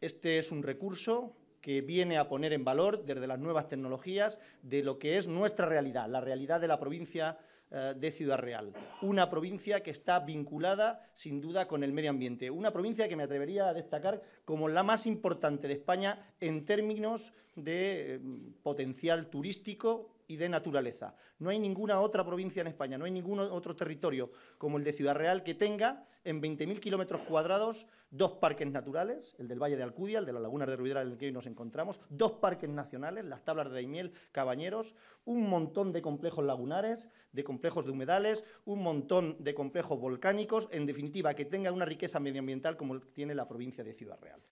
Este es un recurso que viene a poner en valor desde las nuevas tecnologías de lo que es nuestra realidad, la realidad de la provincia eh, de Ciudad Real. Una provincia que está vinculada sin duda con el medio ambiente, una provincia que me atrevería a destacar como la más importante de España en términos de eh, potencial turístico y de naturaleza. No hay ninguna otra provincia en España, no hay ningún otro territorio como el de Ciudad Real que tenga en 20.000 kilómetros cuadrados dos parques naturales, el del Valle de Alcudia, el de las lagunas de Ruidera en el que hoy nos encontramos, dos parques nacionales, las tablas de Daimiel, Cabañeros, un montón de complejos lagunares, de complejos de humedales, un montón de complejos volcánicos, en definitiva, que tenga una riqueza medioambiental como tiene la provincia de Ciudad Real.